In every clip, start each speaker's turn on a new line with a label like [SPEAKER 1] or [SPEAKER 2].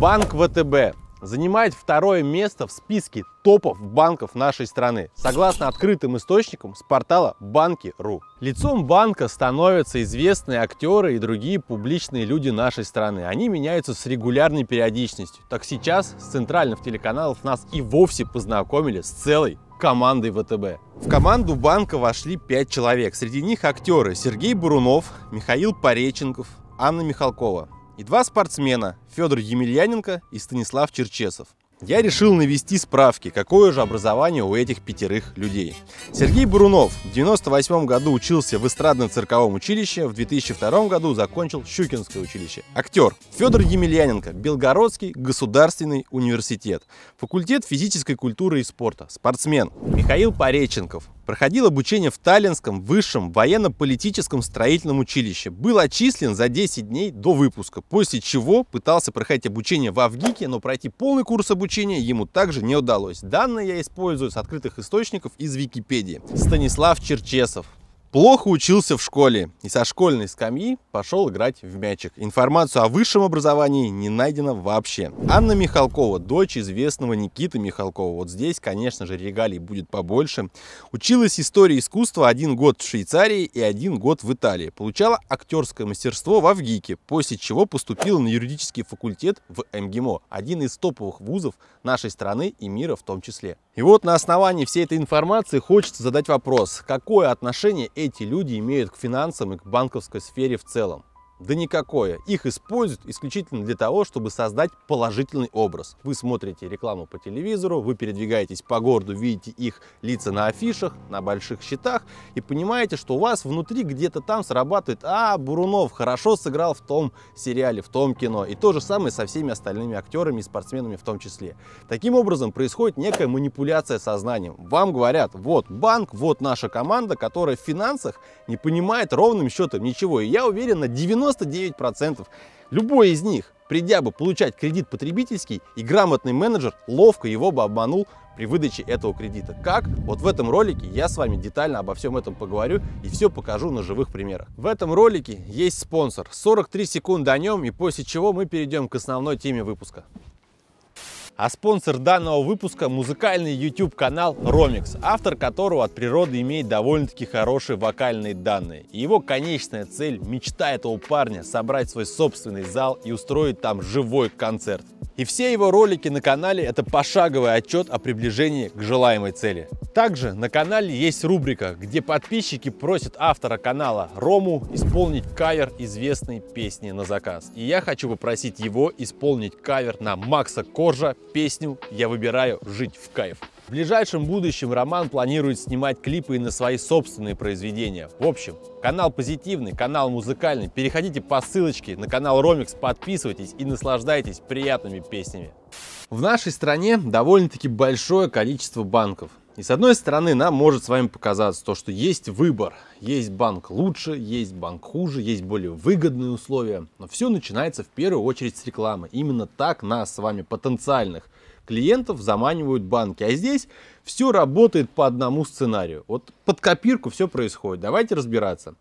[SPEAKER 1] Банк ВТБ занимает второе место в списке топов банков нашей страны, согласно открытым источникам с портала Банки.ру. Лицом банка становятся известные актеры и другие публичные люди нашей страны. Они меняются с регулярной периодичностью. Так сейчас с центральных телеканалов нас и вовсе познакомили с целой командой ВТБ. В команду банка вошли пять человек. Среди них актеры Сергей Бурунов, Михаил Пореченков, Анна Михалкова и два спортсмена – Федор Емельяненко и Станислав Черчесов. Я решил навести справки, какое же образование у этих пятерых людей. Сергей Бурунов в 98 году учился в эстрадно-цирковом училище, в 2002 году закончил Щукинское училище. Актер Федор Емельяненко, Белгородский государственный университет, факультет физической культуры и спорта, спортсмен. Михаил Пореченков, Проходил обучение в Таллинском высшем военно-политическом строительном училище. Был отчислен за 10 дней до выпуска, после чего пытался проходить обучение в Авгике, но пройти полный курс обучения ему также не удалось. Данные я использую с открытых источников из Википедии. Станислав Черчесов. Плохо учился в школе и со школьной скамьи пошел играть в мячик. Информацию о высшем образовании не найдено вообще. Анна Михалкова, дочь известного Никиты Михалкова. Вот здесь, конечно же, регалий будет побольше. Училась истории искусства один год в Швейцарии и один год в Италии. Получала актерское мастерство в Авгике, после чего поступила на юридический факультет в МГИМО, один из топовых вузов нашей страны и мира в том числе. И вот на основании всей этой информации хочется задать вопрос, какое отношение эти эти люди имеют к финансам и к банковской сфере в целом. Да никакое. Их используют исключительно для того, чтобы создать положительный образ. Вы смотрите рекламу по телевизору, вы передвигаетесь по городу, видите их лица на афишах, на больших счетах и понимаете, что у вас внутри где-то там срабатывает «А, Бурунов хорошо сыграл в том сериале, в том кино». И то же самое со всеми остальными актерами и спортсменами в том числе. Таким образом происходит некая манипуляция сознанием. Вам говорят «Вот банк, вот наша команда, которая в финансах не понимает ровным счетом ничего». И я уверен на 90 99% любой из них, придя бы получать кредит потребительский, и грамотный менеджер ловко его бы обманул при выдаче этого кредита. Как? Вот в этом ролике я с вами детально обо всем этом поговорю и все покажу на живых примерах. В этом ролике есть спонсор. 43 секунды о нем и после чего мы перейдем к основной теме выпуска а спонсор данного выпуска – музыкальный YouTube-канал Romix, автор которого от природы имеет довольно-таки хорошие вокальные данные. И его конечная цель – мечта этого парня – собрать свой собственный зал и устроить там живой концерт. И все его ролики на канале – это пошаговый отчет о приближении к желаемой цели. Также на канале есть рубрика, где подписчики просят автора канала Рому исполнить кавер известной песни на заказ. И я хочу попросить его исполнить кавер на Макса Коржа песню «Я выбираю жить в кайф». В ближайшем будущем Роман планирует снимать клипы и на свои собственные произведения. В общем, канал позитивный, канал музыкальный. Переходите по ссылочке на канал Ромикс, подписывайтесь и наслаждайтесь приятными песнями. В нашей стране довольно-таки большое количество банков. И с одной стороны, нам может с вами показаться то, что есть выбор. Есть банк лучше, есть банк хуже, есть более выгодные условия. Но все начинается в первую очередь с рекламы. Именно так нас с вами, потенциальных клиентов заманивают банки. А здесь все работает по одному сценарию. Вот под копирку все происходит. Давайте разбираться.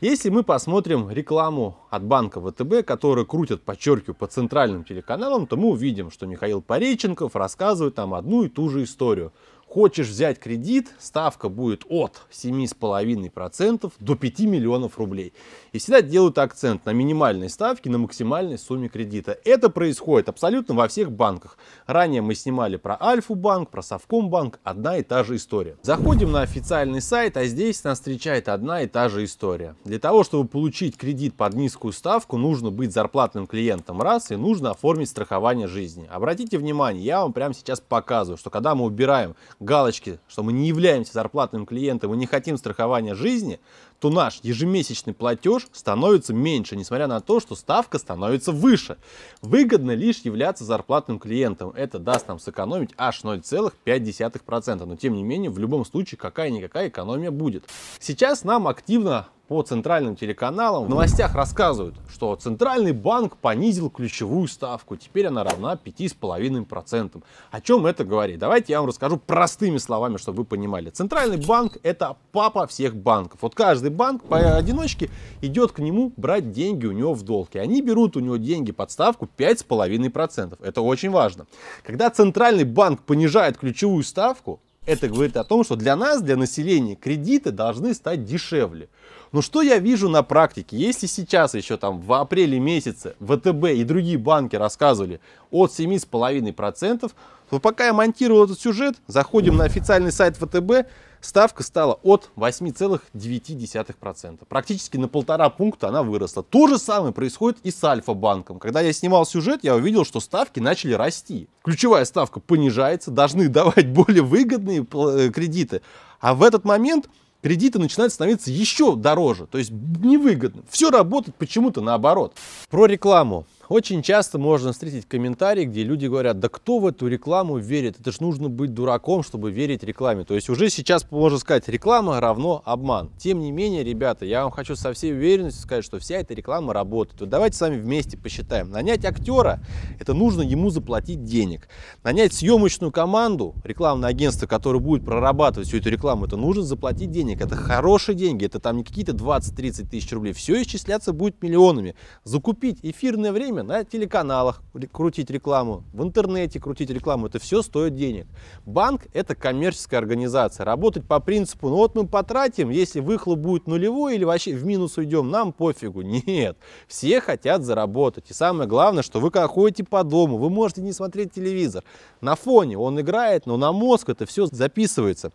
[SPEAKER 1] Если мы посмотрим рекламу от банка ВТБ, которую крутят, подчеркиваю, по центральным телеканалам, то мы увидим, что Михаил Пореченков рассказывает нам одну и ту же историю. Хочешь взять кредит, ставка будет от 7,5% до 5 миллионов рублей. И всегда делают акцент на минимальной ставке, на максимальной сумме кредита. Это происходит абсолютно во всех банках. Ранее мы снимали про Альфу-банк, про Совкомбанк. Одна и та же история. Заходим на официальный сайт, а здесь нас встречает одна и та же история. Для того, чтобы получить кредит под низкую ставку, нужно быть зарплатным клиентом раз и нужно оформить страхование жизни. Обратите внимание, я вам прямо сейчас показываю, что когда мы убираем галочки, что мы не являемся зарплатным клиентом и не хотим страхования жизни, что наш ежемесячный платеж становится меньше, несмотря на то, что ставка становится выше. Выгодно лишь являться зарплатным клиентом. Это даст нам сэкономить аж 0,5%. Но тем не менее, в любом случае, какая-никакая экономия будет. Сейчас нам активно по центральным телеканалам в новостях рассказывают, что Центральный банк понизил ключевую ставку. Теперь она равна 5,5%. О чем это говорит? Давайте я вам расскажу простыми словами, чтобы вы понимали. Центральный банк – это папа всех банков. Вот каждый банк по одиночке идет к нему брать деньги у него в долг. И они берут у него деньги под ставку 5,5%. Это очень важно. Когда центральный банк понижает ключевую ставку, это говорит о том, что для нас, для населения, кредиты должны стать дешевле. Но что я вижу на практике? Если сейчас еще там в апреле месяце ВТБ и другие банки рассказывали от 7,5%, то пока я монтирую этот сюжет, заходим на официальный сайт ВТБ, ставка стала от 8,9%. Практически на полтора пункта она выросла. То же самое происходит и с Альфа-банком. Когда я снимал сюжет, я увидел, что ставки начали расти. Ключевая ставка понижается, должны давать более выгодные э, кредиты. А в этот момент кредиты начинают становиться еще дороже, то есть невыгодно. Все работает почему-то наоборот. Про рекламу. Очень часто можно встретить комментарии, где люди говорят, да кто в эту рекламу верит? Это же нужно быть дураком, чтобы верить рекламе. То есть уже сейчас можно сказать, реклама равно обман. Тем не менее, ребята, я вам хочу со всей уверенностью сказать, что вся эта реклама работает. Вот давайте сами вместе посчитаем. Нанять актера, это нужно ему заплатить денег. Нанять съемочную команду, рекламное агентство, которое будет прорабатывать всю эту рекламу, это нужно заплатить денег. Это хорошие деньги, это там не какие-то 20-30 тысяч рублей. Все исчисляться будет миллионами. Закупить эфирное время время на телеканалах крутить рекламу, в интернете крутить рекламу. Это все стоит денег. Банк – это коммерческая организация. Работать по принципу, ну вот мы потратим, если выхлоп будет нулевой или вообще в минус уйдем, нам пофигу. Нет, все хотят заработать. И самое главное, что вы когда ходите по дому, вы можете не смотреть телевизор. На фоне он играет, но на мозг это все записывается.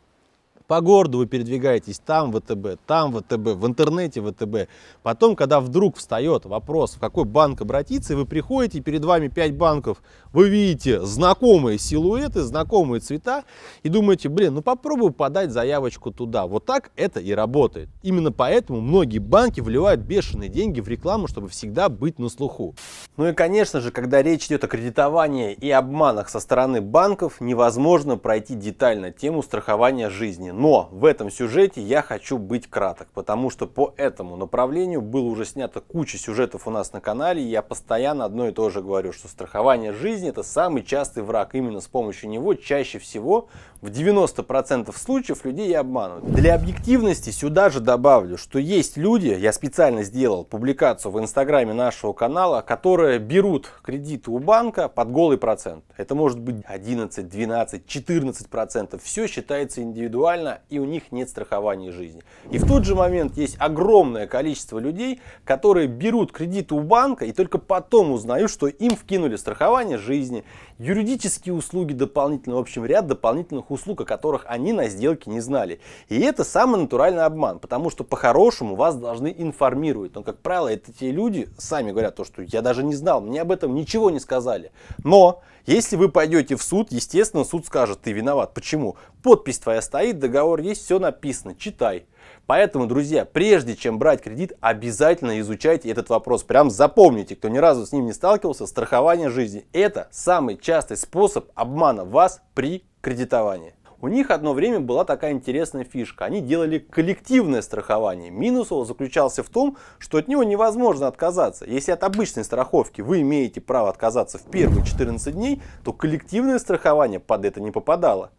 [SPEAKER 1] По городу вы передвигаетесь, там ВТБ, там ВТБ, в интернете ВТБ. Потом, когда вдруг встает вопрос, в какой банк обратиться, и вы приходите, перед вами 5 банков, вы видите знакомые силуэты, знакомые цвета, и думаете, блин, ну попробую подать заявочку туда. Вот так это и работает. Именно поэтому многие банки вливают бешеные деньги в рекламу, чтобы всегда быть на слуху. Ну и, конечно же, когда речь идет о кредитовании и обманах со стороны банков, невозможно пройти детально тему страхования жизни. Но в этом сюжете я хочу быть краток, потому что по этому направлению было уже снято куча сюжетов у нас на канале, и я постоянно одно и то же говорю, что страхование жизни это самый частый враг. Именно с помощью него чаще всего в 90% случаев людей я обманывают. Для объективности сюда же добавлю, что есть люди, я специально сделал публикацию в инстаграме нашего канала, которые берут кредиты у банка под голый процент. Это может быть 11, 12, 14%. Все считается индивидуально нормально, и у них нет страхования жизни. И в тот же момент есть огромное количество людей, которые берут кредиты у банка и только потом узнают, что им вкинули страхование жизни, юридические услуги дополнительно, в общем, ряд дополнительных услуг, о которых они на сделке не знали. И это самый натуральный обман, потому что по-хорошему вас должны информировать. Но, как правило, это те люди сами говорят то, что я даже не знал, мне об этом ничего не сказали. Но если вы пойдете в суд, естественно, суд скажет, ты виноват. Почему? Подпись твоя стоит, договор есть, все написано, читай. Поэтому, друзья, прежде чем брать кредит, обязательно изучайте этот вопрос. Прям запомните, кто ни разу с ним не сталкивался, страхование жизни. Это самый частый способ обмана вас при кредитовании. У них одно время была такая интересная фишка. Они делали коллективное страхование. Минус его заключался в том, что от него невозможно отказаться. Если от обычной страховки вы имеете право отказаться в первые 14 дней, то коллективное страхование под это не попадало.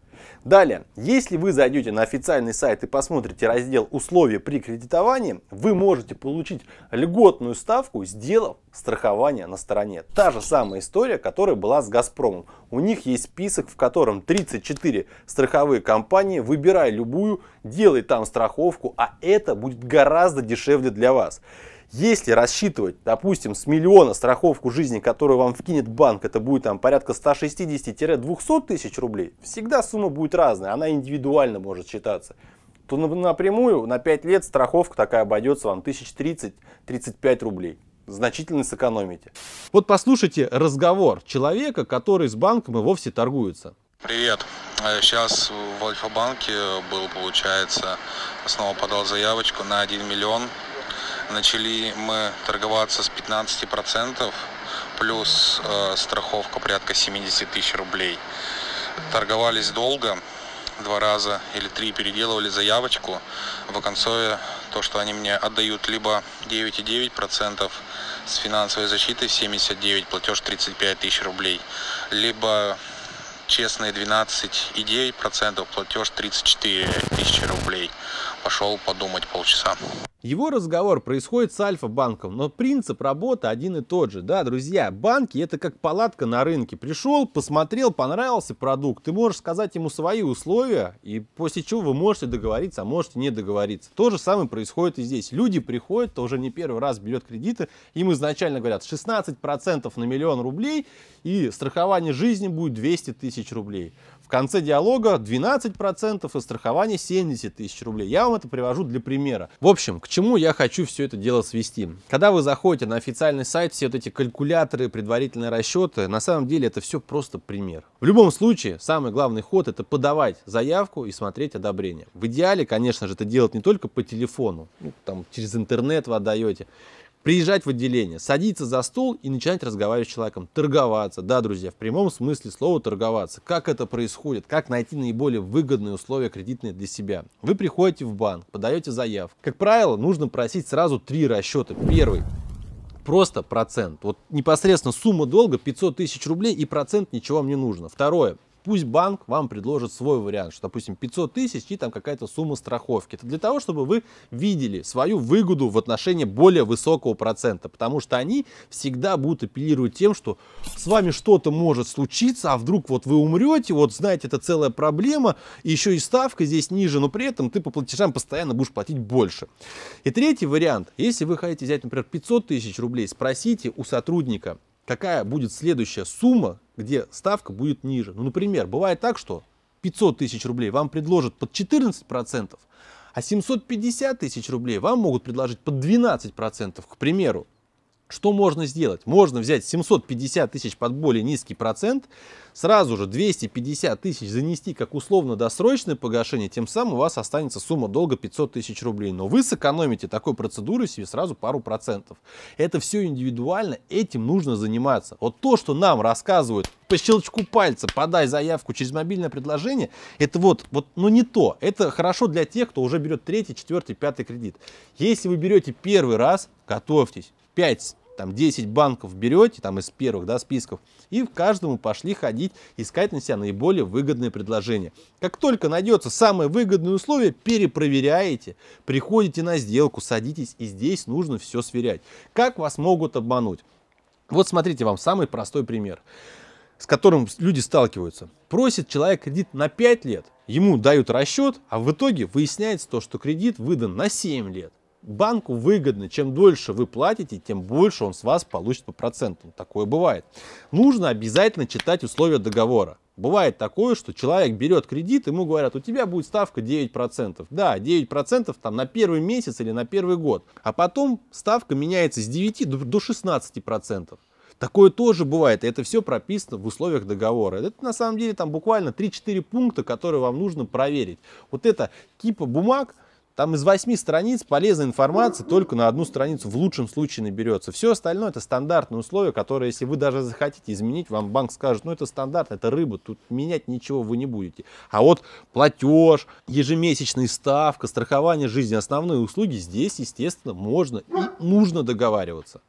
[SPEAKER 1] Далее, если вы зайдете на официальный сайт и посмотрите раздел «Условия при кредитовании», вы можете получить льготную ставку, сделав страхование на стороне. Та же самая история, которая была с «Газпромом». У них есть список, в котором 34 страховые компании, выбирай любую, делай там страховку, а это будет гораздо дешевле для вас. Если рассчитывать, допустим, с миллиона страховку жизни, которую вам вкинет банк, это будет там порядка 160-200 тысяч рублей, всегда сумма будет разная, она индивидуально может считаться то напрямую на 5 лет страховка такая обойдется вам 1030-35 рублей. Значительно сэкономите. Вот послушайте разговор человека, который с банком и вовсе торгуется. Привет. Сейчас э, в Альфа-банке был, получается, снова подал заявочку на 1 миллион Начали мы торговаться с 15%, плюс э, страховка порядка 70 тысяч рублей. Торговались долго, два раза или три переделывали заявочку. В конце то, что они мне отдают либо 9,9% с финансовой защитой 79, платеж 35 тысяч рублей, либо честные 12,9%, платеж 34 тысячи рублей пошел подумать полчаса. Его разговор происходит с Альфа-банком, но принцип работы один и тот же. Да, друзья, банки это как палатка на рынке. Пришел, посмотрел, понравился продукт, ты можешь сказать ему свои условия, и после чего вы можете договориться, а можете не договориться. То же самое происходит и здесь. Люди приходят, тоже не первый раз берет кредиты, им изначально говорят 16% на миллион рублей, и страхование жизни будет 200 тысяч рублей конце диалога 12% и а страхование 70 тысяч рублей. Я вам это привожу для примера. В общем, к чему я хочу все это дело свести. Когда вы заходите на официальный сайт, все вот эти калькуляторы, предварительные расчеты, на самом деле это все просто пример. В любом случае, самый главный ход это подавать заявку и смотреть одобрение. В идеале, конечно же, это делать не только по телефону, ну, там через интернет вы отдаете, приезжать в отделение, садиться за стол и начинать разговаривать с человеком, торговаться. Да, друзья, в прямом смысле слова торговаться. Как это происходит? Как найти наиболее выгодные условия кредитные для себя? Вы приходите в банк, подаете заявку. Как правило, нужно просить сразу три расчета. Первый просто процент. Вот непосредственно сумма долга 500 тысяч рублей и процент ничего вам не нужно. Второе, пусть банк вам предложит свой вариант, что, допустим, 500 тысяч и там какая-то сумма страховки. Это для того, чтобы вы видели свою выгоду в отношении более высокого процента, потому что они всегда будут апеллировать тем, что с вами что-то может случиться, а вдруг вот вы умрете, вот знаете, это целая проблема, и еще и ставка здесь ниже, но при этом ты по платежам постоянно будешь платить больше. И третий вариант, если вы хотите взять, например, 500 тысяч рублей, спросите у сотрудника, какая будет следующая сумма, где ставка будет ниже. Ну, например, бывает так, что 500 тысяч рублей вам предложат под 14%, а 750 тысяч рублей вам могут предложить под 12%, к примеру. Что можно сделать? Можно взять 750 тысяч под более низкий процент, сразу же 250 тысяч занести как условно-досрочное погашение, тем самым у вас останется сумма долга 500 тысяч рублей. Но вы сэкономите такой процедурой себе сразу пару процентов. Это все индивидуально, этим нужно заниматься. Вот то, что нам рассказывают по щелчку пальца, подай заявку через мобильное предложение, это вот, вот ну не то. Это хорошо для тех, кто уже берет третий, четвертый, пятый кредит. Если вы берете первый раз, готовьтесь. 5 там 10 банков берете, там из первых да, списков, и в каждому пошли ходить, искать на себя наиболее выгодное предложение. Как только найдется самое выгодное условие, перепроверяете, приходите на сделку, садитесь, и здесь нужно все сверять. Как вас могут обмануть? Вот смотрите вам самый простой пример с которым люди сталкиваются. Просит человек кредит на 5 лет, ему дают расчет, а в итоге выясняется то, что кредит выдан на 7 лет банку выгодно, чем дольше вы платите, тем больше он с вас получит по проценту. Такое бывает. Нужно обязательно читать условия договора. Бывает такое, что человек берет кредит, ему говорят, у тебя будет ставка 9%. Да, 9% там на первый месяц или на первый год. А потом ставка меняется с 9 до 16%. Такое тоже бывает, и это все прописано в условиях договора. Это на самом деле там буквально 3-4 пункта, которые вам нужно проверить. Вот это типа бумаг, там из восьми страниц полезной информации только на одну страницу в лучшем случае наберется. Все остальное это стандартные условия, которые, если вы даже захотите изменить, вам банк скажет, ну это стандарт, это рыба, тут менять ничего вы не будете. А вот платеж, ежемесячная ставка, страхование жизни, основные услуги здесь, естественно, можно и нужно договариваться.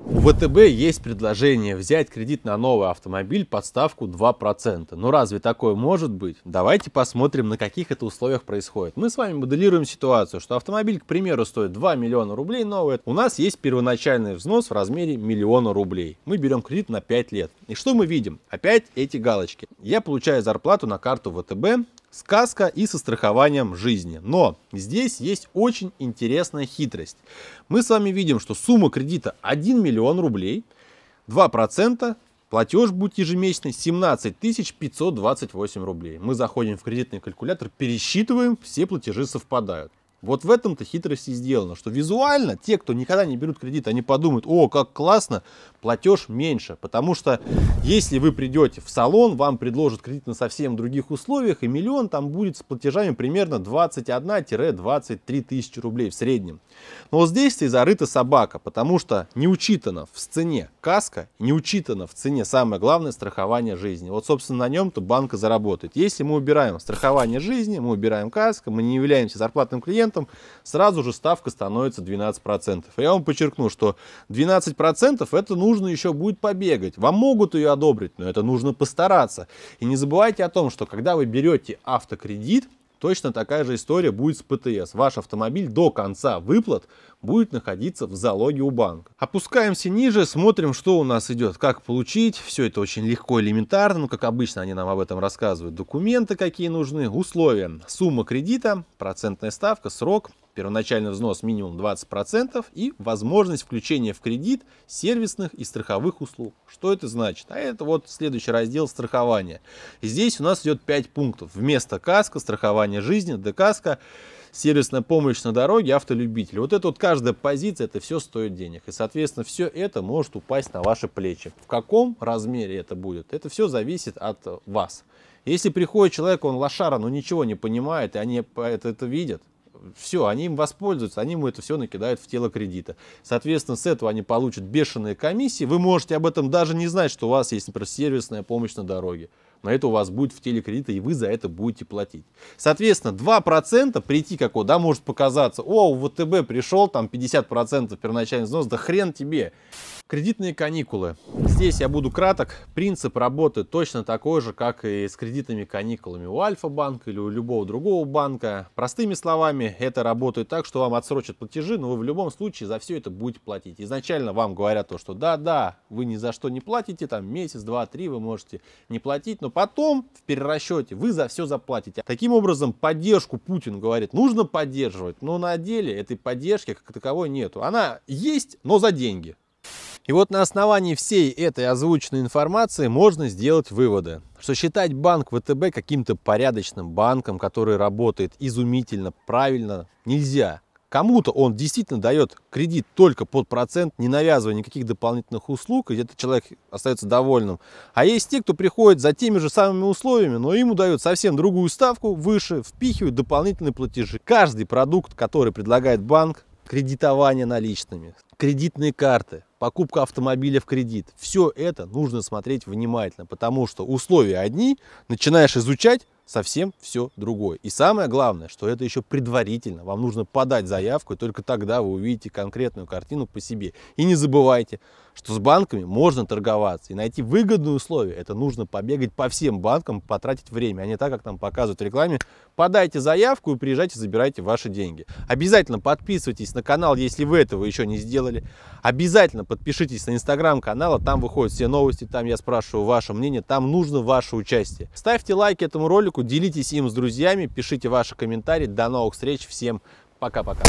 [SPEAKER 1] У ВТБ есть предложение взять кредит на новый автомобиль под ставку 2%. Ну разве такое может быть? Давайте посмотрим, на каких это условиях происходит. Мы с вами моделируем ситуацию, что автомобиль, к примеру, стоит 2 миллиона рублей новый. У нас есть первоначальный взнос в размере миллиона рублей. Мы берем кредит на 5 лет. И что мы видим? Опять эти галочки. Я получаю зарплату на карту ВТБ, сказка и со страхованием жизни. Но здесь есть очень интересная хитрость. Мы с вами видим, что сумма кредита 1 миллион рублей, 2%, платеж будет ежемесячный 17 528 рублей. Мы заходим в кредитный калькулятор, пересчитываем, все платежи совпадают. Вот в этом-то хитрость и сделана, что визуально те, кто никогда не берут кредит, они подумают, о, как классно, платеж меньше, потому что если вы придете в салон, вам предложат кредит на совсем других условиях, и миллион там будет с платежами примерно 21-23 тысячи рублей в среднем. Но вот здесь и зарыта собака, потому что не учитана в цене каска, не учитана в цене самое главное страхование жизни. Вот, собственно, на нем-то банка заработает. Если мы убираем страхование жизни, мы убираем каска, мы не являемся зарплатным клиентом, клиентам, сразу же ставка становится 12%. Я вам подчеркну, что 12% это нужно еще будет побегать. Вам могут ее одобрить, но это нужно постараться. И не забывайте о том, что когда вы берете автокредит, Точно такая же история будет с ПТС. Ваш автомобиль до конца выплат будет находиться в залоге у банка. Опускаемся ниже, смотрим, что у нас идет, как получить. Все это очень легко, элементарно, ну, как обычно они нам об этом рассказывают. Документы какие нужны, условия, сумма кредита, процентная ставка, срок, первоначальный взнос минимум 20% и возможность включения в кредит сервисных и страховых услуг. Что это значит? А это вот следующий раздел страхования. Здесь у нас идет 5 пунктов. Вместо каска, страхование жизни, декаска, сервисная помощь на дороге, автолюбитель. Вот это вот каждая позиция, это все стоит денег. И, соответственно, все это может упасть на ваши плечи. В каком размере это будет? Это все зависит от вас. Если приходит человек, он лошара, но ничего не понимает, и они это, это видят, все, они им воспользуются, они ему это все накидают в тело кредита. Соответственно, с этого они получат бешеные комиссии. Вы можете об этом даже не знать, что у вас есть, например, сервисная помощь на дороге на это у вас будет в теле кредита, и вы за это будете платить. Соответственно, 2% прийти какого, да, может показаться, о, у ВТБ пришел, там 50% первоначальный взнос, да хрен тебе. Кредитные каникулы. Здесь я буду краток. Принцип работы точно такой же, как и с кредитными каникулами у Альфа-банка или у любого другого банка. Простыми словами, это работает так, что вам отсрочат платежи, но вы в любом случае за все это будете платить. Изначально вам говорят то, что да-да, вы ни за что не платите, там месяц, два, три вы можете не платить, но потом в перерасчете вы за все заплатите. Таким образом, поддержку Путин говорит, нужно поддерживать, но на деле этой поддержки как таковой нету. Она есть, но за деньги. И вот на основании всей этой озвученной информации можно сделать выводы, что считать банк ВТБ каким-то порядочным банком, который работает изумительно, правильно, нельзя. Кому-то он действительно дает кредит только под процент, не навязывая никаких дополнительных услуг, и этот человек остается довольным. А есть те, кто приходит за теми же самыми условиями, но ему дают совсем другую ставку, выше, впихивают дополнительные платежи. Каждый продукт, который предлагает банк, кредитование наличными, кредитные карты, покупка автомобиля в кредит. Все это нужно смотреть внимательно, потому что условия одни, начинаешь изучать, совсем все другое. И самое главное, что это еще предварительно. Вам нужно подать заявку, и только тогда вы увидите конкретную картину по себе. И не забывайте, что с банками можно торговаться и найти выгодные условия. Это нужно побегать по всем банкам, потратить время, а не так, как нам показывают в рекламе. Подайте заявку и приезжайте, забирайте ваши деньги. Обязательно подписывайтесь на канал, если вы этого еще не сделали. Обязательно подпишитесь на инстаграм канала, там выходят все новости, там я спрашиваю ваше мнение, там нужно ваше участие. Ставьте лайки этому ролику, ролику. Делитесь им с друзьями, пишите ваши комментарии. До новых встреч. Всем пока-пока.